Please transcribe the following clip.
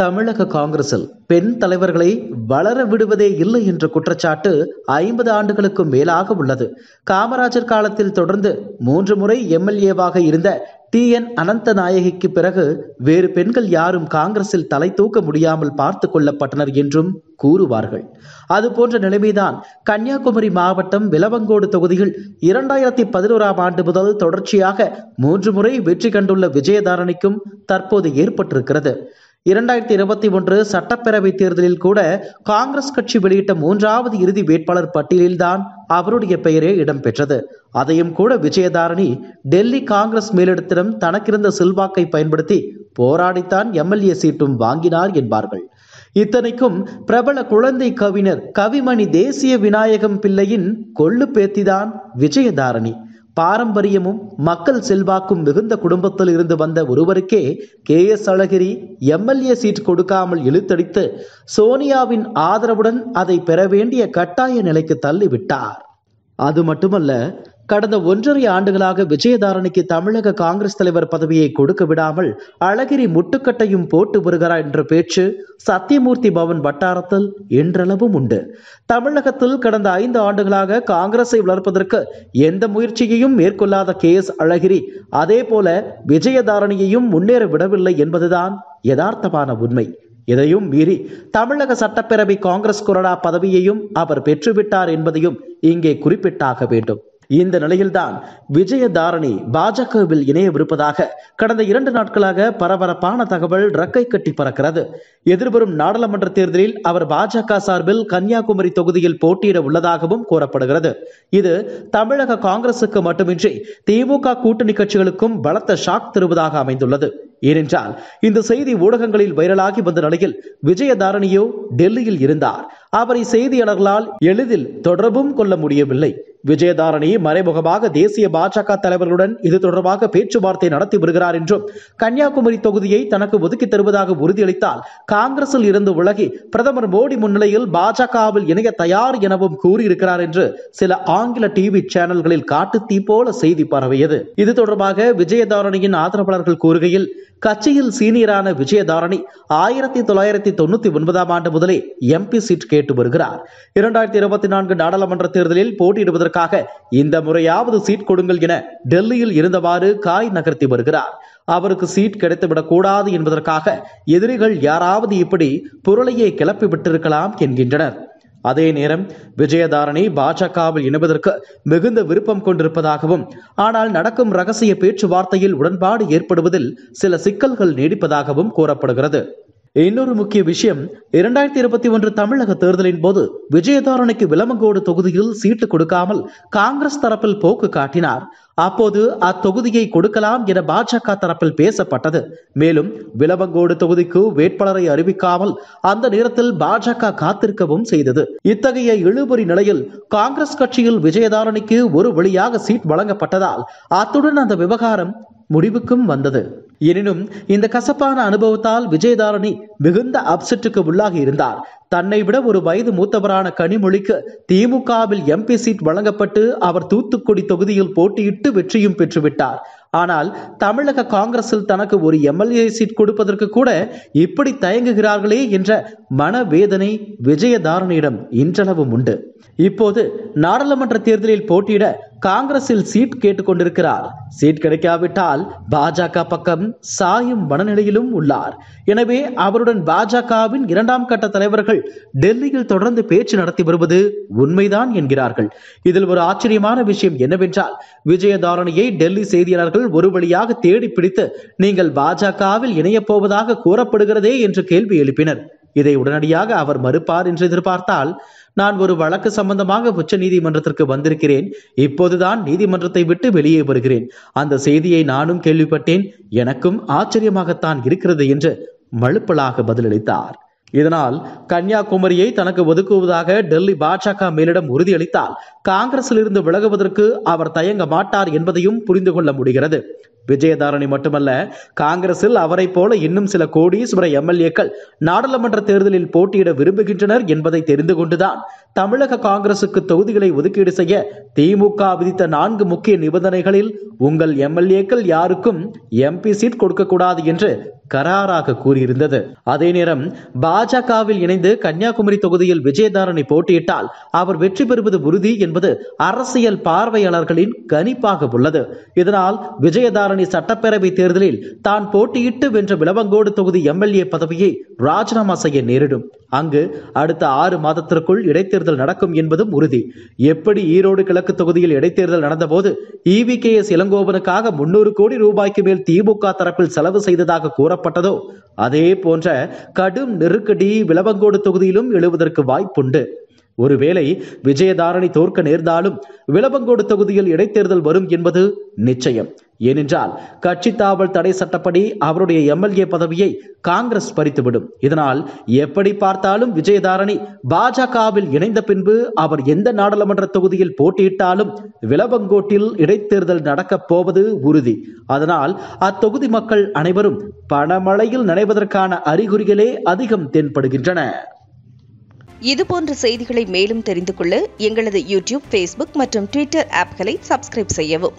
தமிழக காங்கிரசில் பெண் தலைவர்களை வளர விடுவதே இல்லை என்ற குற்றச்சாட்டு ஐம்பது ஆண்டுகளுக்கும் மேலாக உள்ளது காமராஜர் காலத்தில் தொடர்ந்து மூன்று முறை எம்எல்ஏவாக இருந்த டி என் அனந்த நாயகிக்கு பிறகு வேறு பெண்கள் யாரும் காங்கிரஸில் தலை தூக்க முடியாமல் பார்த்து கொள்ளப்பட்டனர் என்றும் கூறுவார்கள் அதுபோன்ற நிலைமைதான் கன்னியாகுமரி மாவட்டம் விலவங்கோடு தொகுதியில் இரண்டாயிரத்தி பதினோராம் ஆண்டு முதல் தொடர்ச்சியாக மூன்று முறை வெற்றி கண்டுள்ள விஜயதாரணிக்கும் தற்போது ஏற்பட்டிருக்கிறது இரண்டாயிரத்தி இருபத்தி ஒன்று சட்டப்பேரவை தேர்தலில் கூட காங்கிரஸ் கட்சி வெளியிட்ட மூன்றாவது இறுதி வேட்பாளர் பட்டியலில்தான் அவருடைய பெயரே இடம்பெற்றது அதையும் கூட விஜயதாரணி டெல்லி காங்கிரஸ் மேலிடத்திடம் தனக்கிருந்த செல்வாக்கை பயன்படுத்தி போராடித்தான் எம்எல்ஏ சீட்டும் வாங்கினார் என்பார்கள் இத்தனைக்கும் பிரபல குழந்தை கவிஞர் கவிமணி தேசிய விநாயகம் பிள்ளையின் கொள்ளு பேத்திதான் விஜயதாரணி பாரம்பரியமும் மக்கள் செல்வாக்கும் மிகுந்த குடும்பத்தில் இருந்து வந்த ஒருவருக்கே K S Alagiri MLA seat கொடுக்காமல் இழுத்தடித்து சோனியாவின் ஆதரவுடன் அதை பெற வேண்டிய கட்டாய நிலைக்கு தள்ளிவிட்டார் அது மட்டுமல்ல கடந்த ஒன்றரை ஆண்டுகளாக விஜயதாரணிக்கு தமிழக காங்கிரஸ் தலைவர் பதவியை கொடுக்க விடாமல் அழகிரி முட்டுக்கட்டையும் போட்டு வருகிறார் என்ற பேச்சு சத்தியமூர்த்தி பவன் வட்டாரத்தில் என்றளவும் உண்டு தமிழகத்தில் கடந்த ஐந்து ஆண்டுகளாக காங்கிரஸை வளர்ப்பதற்கு எந்த முயற்சியையும் மேற்கொள்ளாத கே எஸ் அழகிரி அதே போல விஜயதாரணியையும் முன்னேற விடவில்லை என்பதுதான் யதார்த்தமான உண்மை இதையும் மீறி தமிழக சட்டப்பேரவை காங்கிரஸ் குரடா பதவியையும் அவர் பெற்றுவிட்டார் என்பதையும் இங்கே குறிப்பிட்டாக வேண்டும் இந்த நிலையில்தான் விஜயதாரணி பாஜகவில் இணையவிருப்பதாக கடந்த இரண்டு நாட்களாக பரபரப்பான தகவல் ரக்கை கட்டி பறக்கிறது எதிர்வரும் நாடாளுமன்ற தேர்தலில் அவர் பாஜக சார்பில் கன்னியாகுமரி தொகுதியில் போட்டியிட உள்ளதாகவும் கூறப்படுகிறது இது தமிழக காங்கிரசுக்கு மட்டுமின்றி திமுக கூட்டணி கட்சிகளுக்கும் பலத்த ஷாக் தருவதாக அமைந்துள்ளது ஏனென்றால் இந்த செய்தி ஊடகங்களில் வைரலாகி வந்த நிலையில் விஜயதாரணியோ டெல்லியில் இருந்தார் அவரை செய்தியாளர்களால் எளிதில் தொடர்பும் கொள்ள முடியவில்லை விஜயதாரணி மறைமுகமாக தேசிய பாஜக தலைவர்களுடன் இது தொடர்பாக பேச்சுவார்த்தை நடத்தி வருகிறார் என்றும் கன்னியாகுமரி தொகுதியை தனக்கு ஒதுக்கி தருவதாக உறுதியளித்தால் காங்கிரசில் இருந்து விலகி பிரதமர் மோடி முன்னிலையில் பாஜகவில் இணைய தயார் எனவும் கூறியிருக்கிறார் என்று சில ஆங்கில டிவி சேனல்களில் காட்டுத்தீ போல செய்தி பரவியது இது தொடர்பாக விஜயதாரணியின் ஆதரவாளர்கள் கூறுகையில் கட்சியில் சீனியரான விஜயதாரணி ஆயிரத்தி தொள்ளாயிரத்தி தொண்ணூத்தி ஒன்பதாம் ஆண்டு முதலே எம்பி சீட் கேட்டு வருகிறார் இரண்டாயிரத்தி இருபத்தி நான்கு நாடாளுமன்ற தேர்தலில் போட்டியிடுவதற்கு செய்வதற்காக இந்த முறையாவது சீட் கொடுங்கள் என டெல்லியில் இருந்தவாறு காய் நகர்த்தி வருகிறார் அவருக்கு சீட் கிடைத்துவிடக் கூடாது என்பதற்காக எதிரிகள் யாராவது இப்படி புரளையை கிளப்பி விட்டிருக்கலாம் என்கின்றனர் அதே நேரம் விஜயதாரணி பாஜகவில் இணைவதற்கு மிகுந்த விருப்பம் கொண்டிருப்பதாகவும் ஆனால் நடக்கும் ரகசிய பேச்சுவார்த்தையில் உடன்பாடு ஏற்படுவதில் சில சிக்கல்கள் நீடிப்பதாகவும் கூறப்படுகிறது இன்னொரு முக்கிய விஷயம் இரண்டாயிரத்தி இருபத்தி ஒன்று தமிழக தேர்தலின் போது விஜயதாரணைக்கு விலமங்கோடு தொகுதியில் சீட்டு கொடுக்காமல் காங்கிரஸ் தரப்பில் போக்கு காட்டினார் அப்போது அத்தொகுதியை கொடுக்கலாம் என பாஜக தரப்பில் பேசப்பட்டது மேலும் விலமங்கோடு தொகுதிக்கு வேட்பாளரை அறிவிக்காமல் அந்த நேரத்தில் பாஜக காத்திருக்கவும் செய்தது இத்தகைய இழுபறி நிலையில் காங்கிரஸ் கட்சியில் விஜயதாரணிக்கு ஒரு வழியாக சீட் வழங்கப்பட்டதால் அத்துடன் அந்த விவகாரம் முடிவுக்கும் வந்தது எனினும் இந்த கசப்பான அனுபவத்தால் விஜயதாரணி மிகுந்த அப்செட்டுக்கு உள்ளாகி இருந்தார் தன்னை விட ஒரு வயது மூத்தவரான கனிமொழிக்கு திமுகவில் எம்பி சீட் வழங்கப்பட்டு அவர் தூத்துக்குடி தொகுதியில் போட்டியிட்டு வெற்றியும் பெற்றுவிட்டார் ஆனால் தமிழக காங்கிரஸில் தனக்கு ஒரு எம்எல்ஏ சீட் கொடுப்பதற்கு கூட இப்படி தயங்குகிறார்களே என்ற மனவேதனை விஜயதாரணியிடம் இன்றளவும் உண்டு இப்போது நாடாளுமன்ற தேர்தலில் போட்டியிட காங்கிரஸில் சீட் கேட்டுக்கொண்டிருக்கிறார் சீட் கிடைக்காவிட்டால் பாஜக பக்கம் சாயும் மனநிலையிலும் உள்ளார் எனவே அவருடன் பாஜகவின் இரண்டாம் கட்ட தலைவர்கள் டெல்லியில் தொடர்ந்து பேச்சு நடத்தி வருவது உண்மைதான் என்கிறார்கள் இதில் ஒரு ஆச்சரியமான விஷயம் என்னவென்றால் விஜயதாரணியை டெல்லி செய்தியாளர்கள் ஒரு வழியாக தேடி பிடித்து நீங்கள் பாஜகவில் இணையப் போவதாக கூறப்படுகிறதே என்று கேள்வி எழுப்பினர் இதை உடனடியாக அவர் மறுப்பார் என்று எதிர்பார்த்தால் நான் ஒரு வழக்கு சம்பந்தமாக உச்ச நீதிமன்றத்திற்கு வந்திருக்கிறேன் இப்போதுதான் நீதிமன்றத்தை விட்டு வெளியே வருகிறேன் அந்த செய்தியை நானும் கேள்விப்பட்டேன் எனக்கும் ஆச்சரியமாகத்தான் இருக்கிறது என்று மழுப்பலாக பதிலளித்தார் இதனால் கன்னியாகுமரியை தனக்கு ஒதுக்குவதாக டெல்லி பாஜக மேலிடம் உறுதியளித்தால் இருந்து விலகுவதற்கு அவர் தயங்க மாட்டார் என்பதையும் புரிந்து கொள்ள முடிகிறது விஜயதாரணி மட்டுமல்ல காங்கிரஸில் அவரை போல இன்னும் சில கோடீஸ்வர எம்எல்ஏக்கள் நாடாளுமன்ற தேர்தலில் போட்டியிட விரும்புகின்றனர் என்பதை தெரிந்து கொண்டுதான் தமிழக காங்கிரசுக்கு தொகுதிகளை ஒதுக்கீடு செய்ய திமுக விதித்த நான்கு முக்கிய நிபந்தனைகளில் உங்கள் எம்எல்ஏக்கள் யாருக்கும் எம்பி சீட் கொடுக்கக்கூடாது என்று கராராக கூறியிருந்தது அதே நேரம் பாஜகவில் இணைந்து கன்னியாகுமரி தொகுதியில் விஜயதாரணி போட்டியிட்டால் அவர் வெற்றி பெறுவது உறுதி என்பது அரசியல் பார்வையாளர்களின் கணிப்பாக உள்ளது இதனால் விஜயதாரணி பழனி சட்டப்பேரவை தேர்தலில் தான் போட்டியிட்டு வென்ற விளவங்கோடு தொகுதி எம்எல்ஏ பதவியை ராஜினாமா செய்ய நேரிடும் அங்கு அடுத்த ஆறு மாதத்திற்குள் இடைத்தேர்தல் நடக்கும் என்பதும் உறுதி எப்படி ஈரோடு கிழக்கு தொகுதியில் இடைத்தேர்தல் நடந்தபோது இவி கே எஸ் இளங்கோவனுக்காக முன்னூறு கோடி ரூபாய்க்கு மேல் திமுக தரப்பில் செலவு செய்ததாக கூறப்பட்டதோ அதே போன்ற கடும் நெருக்கடி விளவங்கோடு தொகுதியிலும் எழுவதற்கு வாய்ப்புண்டு ஒருவேளை விஜயதாரணி தோற்க நேர்ந்தாலும் விளவங்கோடு தொகுதியில் இடைத்தேர்தல் வரும் என்பது நிச்சயம் ஏனென்றால் கட்சி தாவல் தடை சட்டப்படி அவருடைய எம்எல்ஏ பதவியை காங்கிரஸ் பறித்துவிடும் இதனால் எப்படி பார்த்தாலும் விஜயதாரணி பாஜகவில் இணைந்த பின்பு அவர் எந்த நாடாளுமன்ற தொகுதியில் போட்டியிட்டாலும் விலவங்கோட்டில் இடைத்தேர்தல் நடக்கப் போவது உறுதி அதனால் அத்தொகுதி மக்கள் அனைவரும் பணமழையில் நனைவதற்கான அறிகுறிகளே அதிகம் தென்படுகின்றன இதுபோன்ற செய்திகளை மேலும் தெரிந்து கொள்ள எங்களது யூடியூப் ஃபேஸ்புக் மற்றும் ட்விட்டர் ஆப்களை சப்ஸ்கிரைப் செய்யவும்